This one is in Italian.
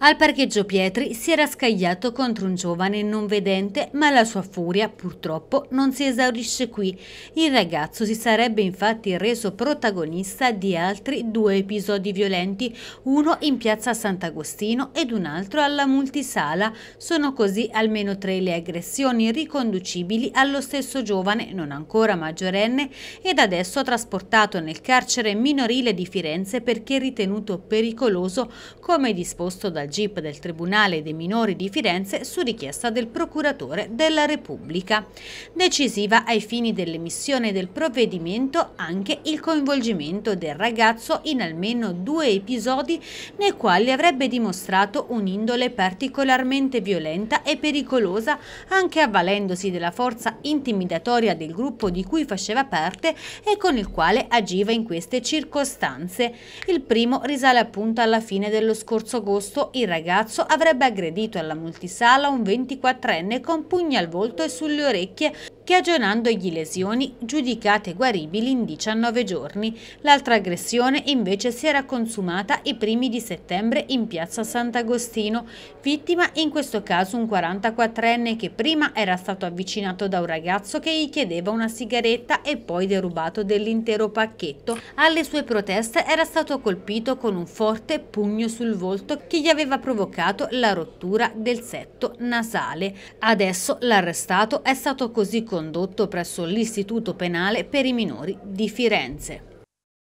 Al parcheggio Pietri si era scagliato contro un giovane non vedente, ma la sua furia purtroppo non si esaurisce qui. Il ragazzo si sarebbe infatti reso protagonista di altri due episodi violenti, uno in piazza Sant'Agostino ed un altro alla multisala. Sono così almeno tre le aggressioni riconducibili allo stesso giovane, non ancora maggiorenne, ed adesso trasportato nel carcere minorile di Firenze perché ritenuto pericoloso come disposto dal GIP del Tribunale dei Minori di Firenze su richiesta del Procuratore della Repubblica. Decisiva ai fini dell'emissione del provvedimento anche il coinvolgimento del ragazzo in almeno due episodi nei quali avrebbe dimostrato un'indole particolarmente violenta e pericolosa anche avvalendosi della forza intimidatoria del gruppo di cui faceva parte e con il quale agiva in queste circostanze. Il primo risale appunto alla fine dello scorso agosto il ragazzo avrebbe aggredito alla multisala un 24enne con pugni al volto e sulle orecchie che cagionandogli lesioni giudicate guaribili in 19 giorni. L'altra aggressione invece si era consumata i primi di settembre in piazza Sant'Agostino, vittima in questo caso un 44enne che prima era stato avvicinato da un ragazzo che gli chiedeva una sigaretta e poi derubato dell'intero pacchetto. Alle sue proteste era stato colpito con un forte pugno sul volto che gli aveva provocato la rottura del setto nasale. Adesso l'arrestato è stato così costruito condotto presso l'Istituto Penale per i Minori di Firenze.